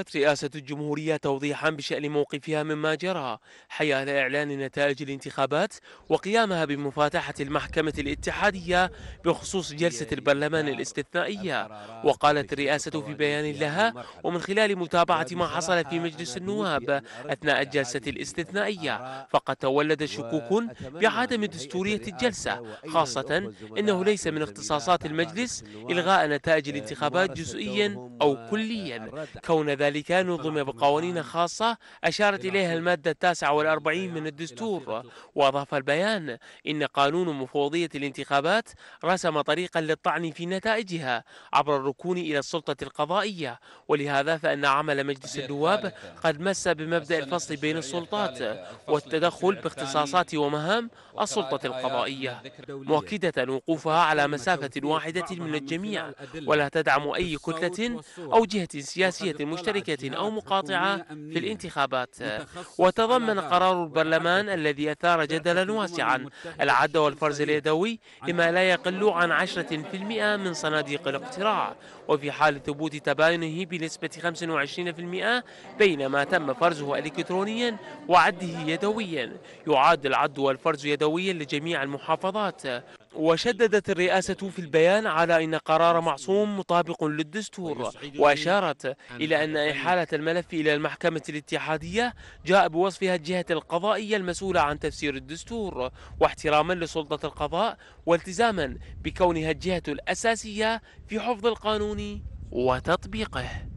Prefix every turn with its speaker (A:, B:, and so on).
A: أطلقت رئاسة الجمهورية توضيحا بشأن موقفها مما جرى حيال إعلان نتائج الانتخابات وقيامها بمفاتحة المحكمة الاتحادية بخصوص جلسة البرلمان الاستثنائية وقالت الرئاسة في بيان لها ومن خلال متابعة ما حصل في مجلس النواب أثناء الجلسة الاستثنائية فقد تولد شكوك بعدم دستورية الجلسة خاصة أنه ليس من اختصاصات المجلس إلغاء نتائج الانتخابات جزئيا أو كليا كون ذلك وذلك نظم بقوانين خاصة أشارت إليها المادة التاسعة والأربعين من الدستور وأضاف البيان إن قانون مفوضية الانتخابات رسم طريقا للطعن في نتائجها عبر الركون إلى السلطة القضائية ولهذا فإن عمل مجلس النواب قد مس بمبدأ الفصل بين السلطات والتدخل باختصاصات ومهام السلطة القضائية مؤكدة وقوفها على مسافة واحدة من الجميع ولا تدعم أي كتلة أو جهة سياسية مشتركة مشاركة أو مقاطعة في الانتخابات وتضمن قرار البرلمان الذي أثار جدلا واسعا العد والفرز اليدوي لما لا يقل عن 10% من صناديق الاقتراع وفي حال ثبوت تباينه بنسبة 25% بينما تم فرزه إلكترونيا وعده يدويا يعاد العد والفرز يدويا لجميع المحافظات وشددت الرئاسة في البيان على أن قرار معصوم مطابق للدستور وأشارت إلى أن إحالة الملف إلى المحكمة الاتحادية جاء بوصفها الجهة القضائية المسؤولة عن تفسير الدستور واحتراما لسلطة القضاء والتزاما بكونها الجهة الأساسية في حفظ القانون وتطبيقه